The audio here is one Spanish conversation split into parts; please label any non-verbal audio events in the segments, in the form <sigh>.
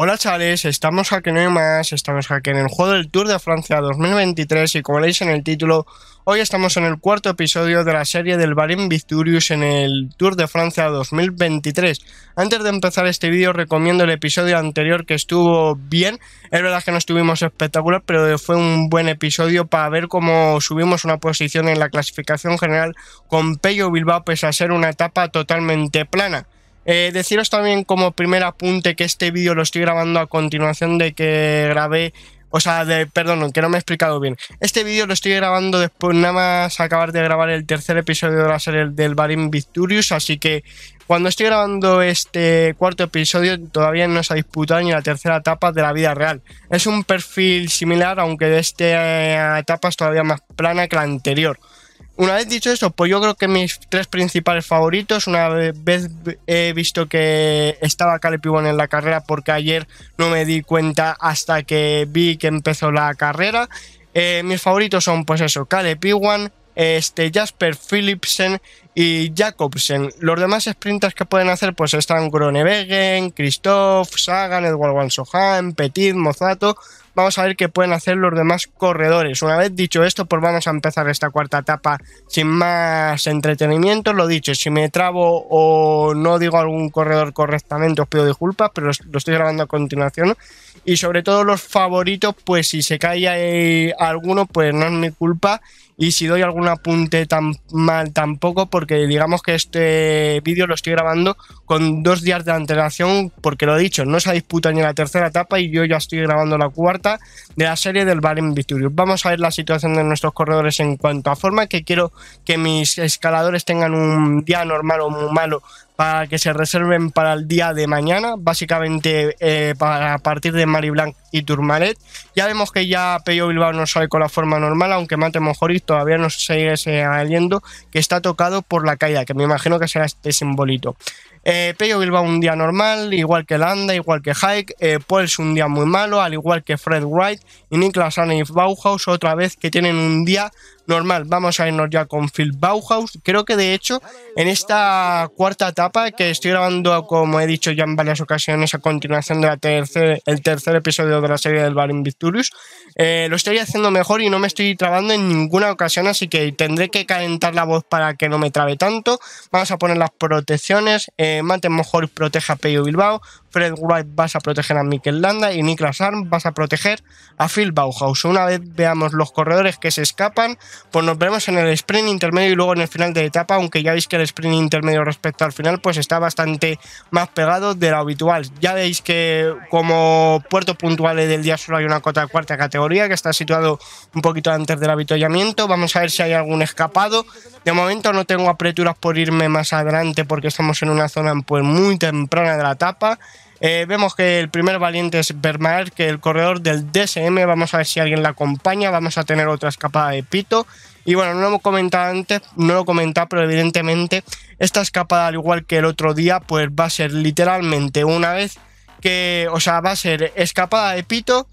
Hola chavales, estamos aquí no más, estamos aquí en el juego del Tour de Francia 2023 y como veis en el título, hoy estamos en el cuarto episodio de la serie del Barim Victorious en el Tour de Francia 2023. Antes de empezar este vídeo recomiendo el episodio anterior que estuvo bien, es verdad que no estuvimos espectacular, pero fue un buen episodio para ver cómo subimos una posición en la clasificación general con Peyo Bilbao pese a ser una etapa totalmente plana. Eh, deciros también como primer apunte que este vídeo lo estoy grabando a continuación de que grabé o sea, de, perdón, que no me he explicado bien. Este vídeo lo estoy grabando después, nada más acabar de grabar el tercer episodio de la serie del Barin Victorious. Así que cuando estoy grabando este cuarto episodio, todavía no se ha disputado ni la tercera etapa de la vida real. Es un perfil similar, aunque de esta eh, etapa es todavía más plana que la anterior. Una vez dicho eso, pues yo creo que mis tres principales favoritos, una vez he eh, visto que estaba Caleb en la carrera, porque ayer no me di cuenta hasta que vi que empezó la carrera. Eh, mis favoritos son, pues eso, Caleb este, Jasper Philipsen y Jacobsen. Los demás sprinters que pueden hacer pues están Gronewegen, Christoph, Sagan, Edward Wansohan, Petit, Mozato. Vamos a ver qué pueden hacer los demás corredores. Una vez dicho esto, pues vamos a empezar esta cuarta etapa sin más entretenimiento. Lo dicho, si me trabo o no digo algún corredor correctamente, os pido disculpas, pero lo estoy grabando a continuación. Y sobre todo los favoritos, pues si se cae alguno, pues no es mi culpa y si doy algún apunte tan mal tampoco, porque digamos que este vídeo lo estoy grabando con dos días de antelación, porque lo he dicho, no se ha disputado ni la tercera etapa y yo ya estoy grabando la cuarta de la serie del Valen Victorious. Vamos a ver la situación de nuestros corredores en cuanto a forma, que quiero que mis escaladores tengan un día normal o muy malo para que se reserven para el día de mañana, básicamente eh, para partir de Blanc y Turmalet. Ya vemos que ya Pello Bilbao no sale con la forma normal, aunque Mate Mojori todavía no sigue saliendo, que está tocado por la caída, que me imagino que será este simbolito. Eh, Pello Bilbao un día normal, igual que Landa, igual que Hike, eh, Pauls un día muy malo, al igual que Fred Wright y Niklas Anne y Bauhaus otra vez que tienen un día normal. Vamos a irnos ya con Phil Bauhaus. Creo que de hecho, en esta cuarta etapa que estoy grabando, como he dicho ya en varias ocasiones, a continuación del tercer, el tercer episodio de la serie del Baron Victorious, eh, lo estoy haciendo mejor y no me estoy trabando en ninguna ocasión, así que tendré que calentar la voz para que no me trabe tanto. Vamos a poner las protecciones. Eh, Mate mejor proteja a Peyo Bilbao. Fred Wright vas a proteger a Mikel Landa y Niklas Arm vas a proteger a Phil Bauhaus. Una vez veamos los corredores que se escapan, pues nos veremos en el sprint intermedio y luego en el final de etapa, aunque ya veis que el sprint intermedio respecto al final pues está bastante más pegado de lo habitual. Ya veis que como puertos puntuales del día solo hay una cota de cuarta categoría que está situado un poquito antes del avituallamiento. Vamos a ver si hay algún escapado. De momento no tengo apreturas por irme más adelante porque estamos en una zona pues muy temprana de la etapa eh, vemos que el primer valiente es Vermaer, que el corredor del DSM, vamos a ver si alguien la acompaña, vamos a tener otra escapada de Pito. Y bueno, no lo comentado antes, no lo he comentado pero evidentemente esta escapada, al igual que el otro día, pues va a ser literalmente una vez que, o sea, va a ser escapada de pito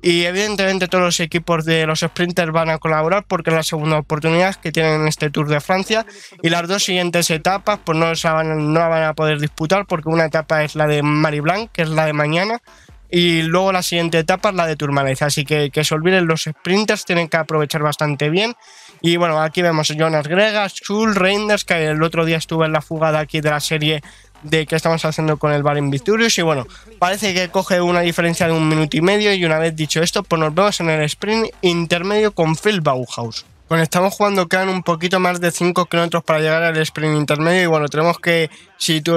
y evidentemente todos los equipos de los sprinters van a colaborar porque es la segunda oportunidad que tienen en este Tour de Francia y las dos siguientes etapas pues no, van, no van a poder disputar porque una etapa es la de Mari Blanc, que es la de mañana, y luego la siguiente etapa es la de Tourmalet, así que que se olviden los sprinters, tienen que aprovechar bastante bien y bueno, aquí vemos Jonas Gregas, Schul, Reinders, que el otro día estuvo en la fuga aquí de la serie de qué estamos haciendo con el Bar Victorious? Y bueno, parece que coge una diferencia de un minuto y medio. Y una vez dicho esto, pues nos vemos en el sprint intermedio con Phil Bauhaus. Bueno, estamos jugando quedan un poquito más de 5 kilómetros para llegar al sprint intermedio y bueno, tenemos que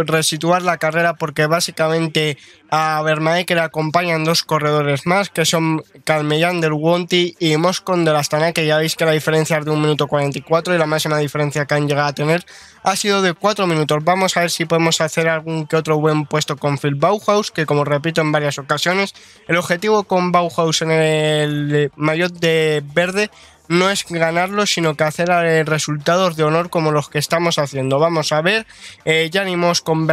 resituar la carrera porque básicamente a le acompañan dos corredores más que son Calmellán del Wonti y Moscon la Astana que ya veis que la diferencia es de 1 minuto 44 y la máxima diferencia que han llegado a tener ha sido de 4 minutos. Vamos a ver si podemos hacer algún que otro buen puesto con Phil Bauhaus que como repito en varias ocasiones el objetivo con Bauhaus en el maillot de verde no es ganarlo, sino que hacer eh, resultados de honor como los que estamos haciendo. Vamos a ver, ya eh, animos con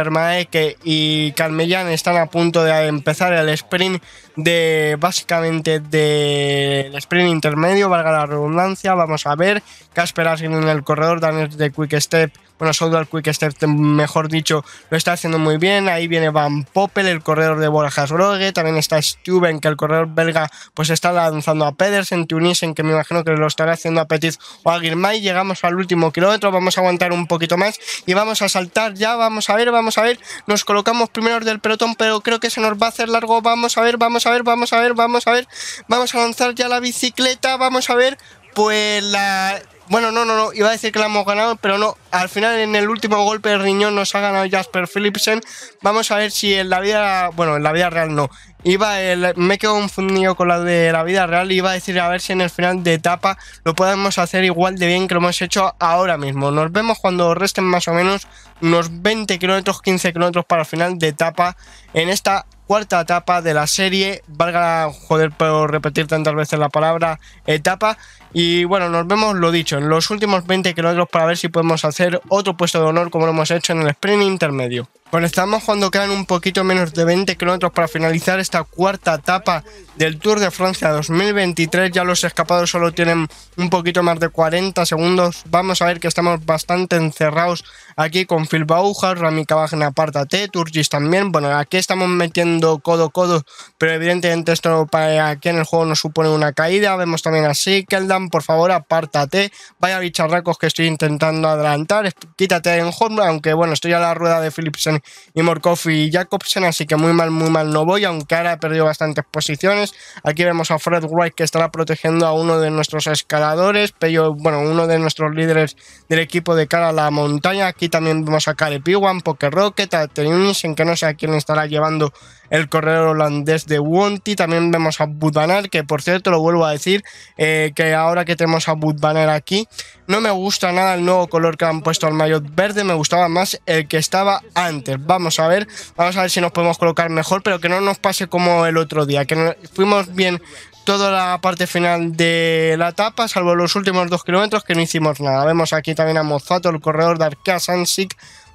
que y Carmellán están a punto de empezar el sprint de básicamente del sprint intermedio, valga la redundancia. Vamos a ver, Casper en el corredor, Danes de Quick Step bueno, Quick Step, mejor dicho, lo está haciendo muy bien. Ahí viene Van Poppel, el corredor de Borjas Brogue. También está Stuben, que el corredor belga, pues está lanzando a Pedersen, Tunisen, que me imagino que lo estará haciendo a Petit o a Guirmay. Llegamos al último kilómetro, vamos a aguantar un poquito más y vamos a saltar ya. Vamos a ver, vamos a ver. Nos colocamos primero del pelotón, pero creo que se nos va a hacer largo. Vamos a ver, vamos a ver, vamos a ver, vamos a ver. Vamos a lanzar ya la bicicleta, vamos a ver. Pues la bueno, no, no, no, iba a decir que la hemos ganado, pero no. Al final, en el último golpe de riñón nos ha ganado Jasper Philipsen. Vamos a ver si en la vida, bueno, en la vida real no. Iba el, me quedo confundido con la de la vida real y iba a decir a ver si en el final de etapa lo podemos hacer igual de bien que lo hemos hecho ahora mismo. Nos vemos cuando resten más o menos unos 20 kilómetros, 15 kilómetros para el final de etapa en esta cuarta etapa de la serie. Valga joder por repetir tantas veces la palabra etapa. Y bueno, nos vemos lo dicho, en los últimos 20 kilómetros para ver si podemos hacer otro puesto de honor como lo hemos hecho en el sprint intermedio. Bueno, estamos cuando quedan un poquito menos de 20 kilómetros para finalizar esta cuarta etapa del Tour de Francia 2023. Ya los escapados solo tienen un poquito más de 40 segundos. Vamos a ver que estamos bastante encerrados aquí con Phil Bauha, Rami Cabagna, T Turgis también. Bueno, aquí estamos metiendo codo codo, pero evidentemente esto para aquí en el juego no supone una caída. Vemos también a Sickeldan, por favor, apártate. Vaya bicharracos que estoy intentando adelantar. Quítate en home aunque bueno, estoy a la rueda de Philipsen y Morkov y Jacobsen, así que muy mal, muy mal no voy, aunque ahora he perdido bastantes posiciones. Aquí vemos a Fred Wright que estará protegiendo a uno de nuestros escaladores, pero bueno, uno de nuestros líderes del equipo de cara a la montaña. Aquí también vemos a sacar Piwan, Poker Rocket, a Tenunis, en que no sé a quién estará llevando el corredor holandés de Wonti. También vemos a Budbaner, que por cierto lo vuelvo a decir, eh, que ahora que tenemos a Budbaner aquí, no me gusta nada el nuevo color que han puesto al maillot verde, me gustaba más el que estaba antes. Vamos a ver, vamos a ver si nos podemos colocar mejor, pero que no nos pase como el otro día, que fuimos bien toda la parte final de la etapa, salvo los últimos dos kilómetros que no hicimos nada. Vemos aquí también a Mozato, el corredor de arkea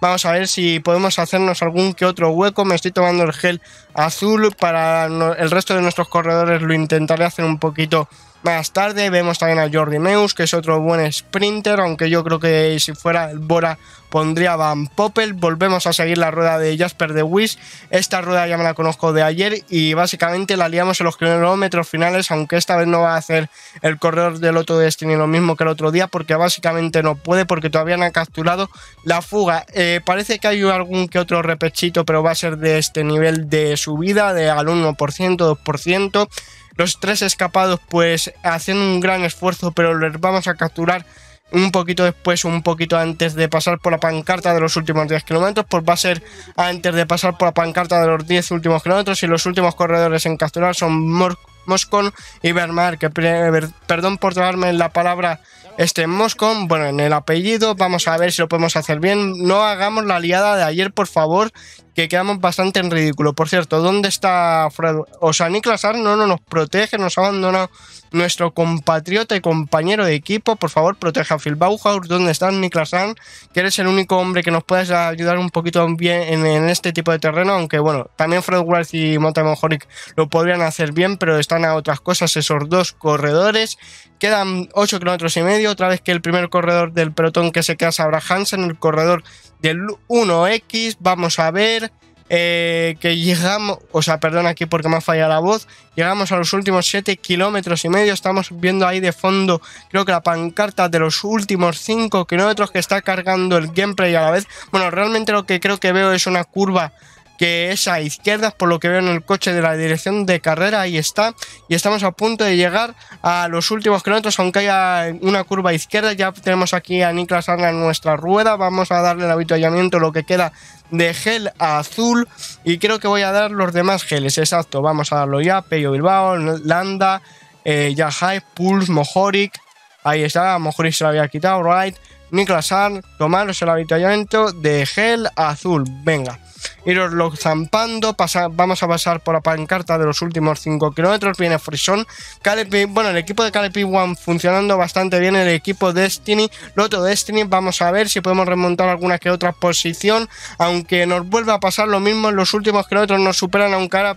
Vamos a ver si podemos hacernos algún que otro hueco. Me estoy tomando el gel azul para el resto de nuestros corredores. Lo intentaré hacer un poquito más tarde vemos también a Jordi Meus que es otro buen sprinter, aunque yo creo que si fuera el Bora pondría Van Poppel. Volvemos a seguir la rueda de Jasper de Wish. Esta rueda ya me la conozco de ayer y básicamente la liamos en los kilómetros finales, aunque esta vez no va a hacer el corredor del otro destino lo mismo que el otro día, porque básicamente no puede, porque todavía no ha capturado la fuga. Eh, parece que hay algún que otro repechito, pero va a ser de este nivel de subida, de al 1%, 2%. Los tres escapados pues hacen un gran esfuerzo, pero los vamos a capturar un poquito después, un poquito antes de pasar por la pancarta de los últimos 10 kilómetros, pues va a ser antes de pasar por la pancarta de los 10 últimos kilómetros y los últimos corredores en capturar son Moscon y Bermar, que eh, perdón por traerme la palabra este Moscon, bueno, en el apellido, vamos a ver si lo podemos hacer bien, no hagamos la liada de ayer, por favor, que quedamos bastante en ridículo. Por cierto, ¿dónde está Fred? O sea, Niklas no, no nos protege, nos abandona nuestro compatriota y compañero de equipo. Por favor, proteja a Phil Bauhaus. ¿Dónde está Niklas Arn? Que eres el único hombre que nos puedes ayudar un poquito bien en, este tipo de terreno. Aunque bueno, también Fred Ward y Monta Mojoric lo podrían hacer bien, pero están a otras cosas esos dos corredores. Quedan 8 kilómetros y medio. Otra vez que el primer corredor del pelotón que se queda es Hansen, el corredor del 1X. Vamos a ver. Eh, que llegamos, o sea, perdón aquí porque me ha fallado la voz, llegamos a los últimos 7 kilómetros y medio, estamos viendo ahí de fondo, creo que la pancarta de los últimos 5 kilómetros que está cargando el gameplay a la vez. Bueno, realmente lo que creo que veo es una curva que es a izquierda por lo que veo en el coche de la dirección de carrera, ahí está. Y estamos a punto de llegar a los últimos kilómetros, aunque haya una curva izquierda. Ya tenemos aquí a Niklas Arna en nuestra rueda. Vamos a darle el avituallamiento, lo que queda de gel azul. Y creo que voy a dar los demás geles, exacto. Vamos a darlo ya. Pello Bilbao, Landa, eh, Yahai, Pulse, Mojoric. Ahí está, Mojoric se lo había quitado, right. Niklas Arn, tomaros el avituallamiento de gel azul. Venga iroslo zampando. vamos a pasar por la pancarta de los últimos 5 kilómetros. Viene Frison. bueno, el equipo de Calepi One funcionando bastante bien. El equipo Destiny, otro Destiny. Vamos a ver si podemos remontar alguna que otra posición. Aunque nos vuelva a pasar lo mismo en los últimos kilómetros, nos superan. Aunque ahora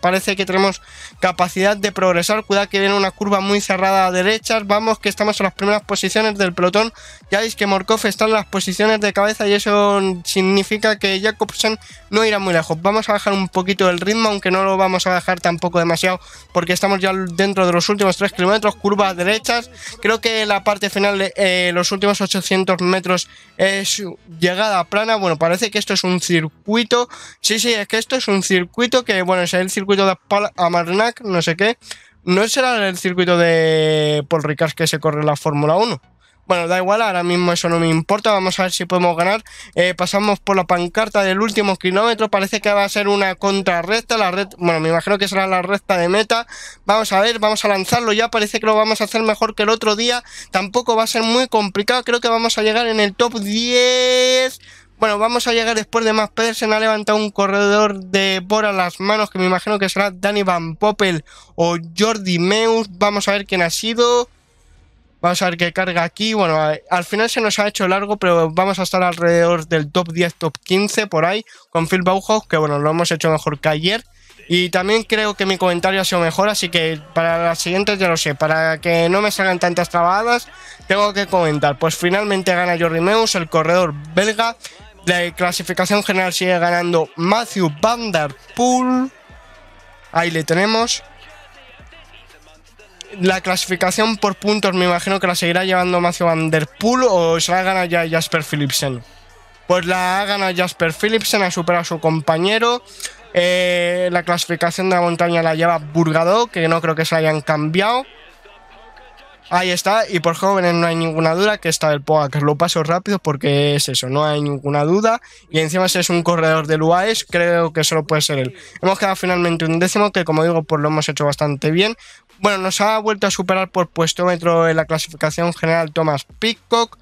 parece que tenemos capacidad de progresar. Cuidado que viene una curva muy cerrada a derechas. Vamos, que estamos en las primeras posiciones del pelotón. Ya veis que Morkov está en las posiciones de cabeza y eso significa que Jacobsen no irá muy lejos. Vamos a bajar un poquito el ritmo, aunque no lo vamos a bajar tampoco demasiado, porque estamos ya dentro de los últimos 3 kilómetros, curvas derechas. Creo que la parte final de eh, los últimos 800 metros es llegada plana. Bueno, parece que esto es un circuito. Sí, sí, es que esto es un circuito que, bueno, es el circuito de Amarnac, no sé qué. No será el circuito de Paul Ricard que se corre la Fórmula 1. Bueno, da igual, ahora mismo eso no me importa, vamos a ver si podemos ganar. Eh, pasamos por la pancarta del último kilómetro, parece que va a ser una contrarrecta, la red, bueno, me imagino que será la recta de meta. Vamos a ver, vamos a lanzarlo ya, parece que lo vamos a hacer mejor que el otro día, tampoco va a ser muy complicado, creo que vamos a llegar en el top 10... Bueno, vamos a llegar después de más Pedersen. Ha levantado un corredor de por a las manos que me imagino que será Danny Van Poppel o Jordi Meus. Vamos a ver quién ha sido. Vamos a ver qué carga aquí. Bueno, eh, al final se nos ha hecho largo, pero vamos a estar alrededor del top 10, top 15 por ahí con Phil Bauhaus, que bueno, lo hemos hecho mejor que ayer. Y también creo que mi comentario ha sido mejor, así que para las siguientes ya lo sé, para que no me salgan tantas trabadas, tengo que comentar. Pues finalmente gana Jordi Meus, el corredor belga. La clasificación general sigue ganando Matthew Van Der Poel. Ahí le tenemos la clasificación por puntos me imagino que la seguirá llevando Macio Van Der o se la gana ya Jasper Philipsen. Pues la gana Jasper Philipsen, ha superado a su compañero. Eh, la clasificación de la montaña la lleva Burgado, que no creo que se hayan cambiado. Ahí está, y por jóvenes no hay ninguna duda que está el que Lo paso rápido porque es eso, no hay ninguna duda. Y encima si es un corredor del UAES, creo que solo puede ser él. Hemos quedado finalmente un décimo, que como digo, pues lo hemos hecho bastante bien. Bueno, nos ha vuelto a superar por puestómetro en la clasificación general Thomas Pickcock.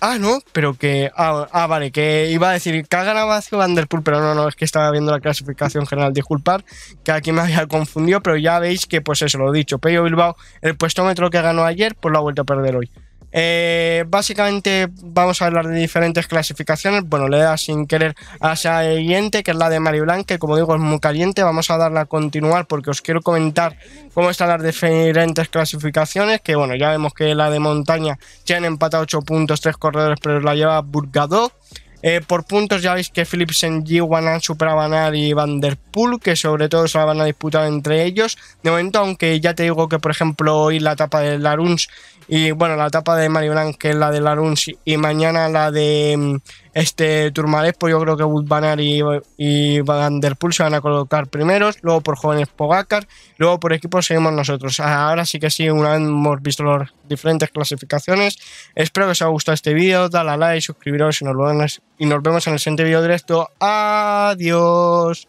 Ah, no, pero que. Ah, ah, vale, que iba a decir que ha ganado Azio Vanderpool, pero no, no, es que estaba viendo la clasificación general, disculpar, que aquí me había <laughs> confundido, pero ya veis que, pues eso, lo he dicho, Pello Bilbao, el puestómetro que ganó ayer, pues lo ha vuelto a perder hoy. Eh, básicamente vamos a hablar de diferentes clasificaciones. Bueno, le da sin querer a esa siguiente, que es la de Mari Blanc, que como digo es muy caliente. Vamos a darla a continuar porque os quiero comentar cómo están las diferentes clasificaciones. Que bueno, ya vemos que la de montaña ya han empatado 8 puntos, 3 corredores, pero la lleva Burgado. Eh, por puntos ya veis que Phillips en G1 superaban a y Van Der Poel, que sobre todo se la van a disputar entre ellos. De momento, aunque ya te digo que por ejemplo hoy la etapa de Laruns y bueno, la etapa de Blanc, que es la de Laruns y mañana la de... Mm, este, Turmalés, pues yo creo que Wood y, y, Van Der se van a colocar primeros, luego por jóvenes Pogacar, luego por equipos seguimos nosotros. Ahora sí que sí, una vez hemos visto las diferentes clasificaciones. Espero que os haya gustado este vídeo, dale a like, suscribiros y nos, vemos, y nos vemos en el siguiente vídeo directo. Adiós.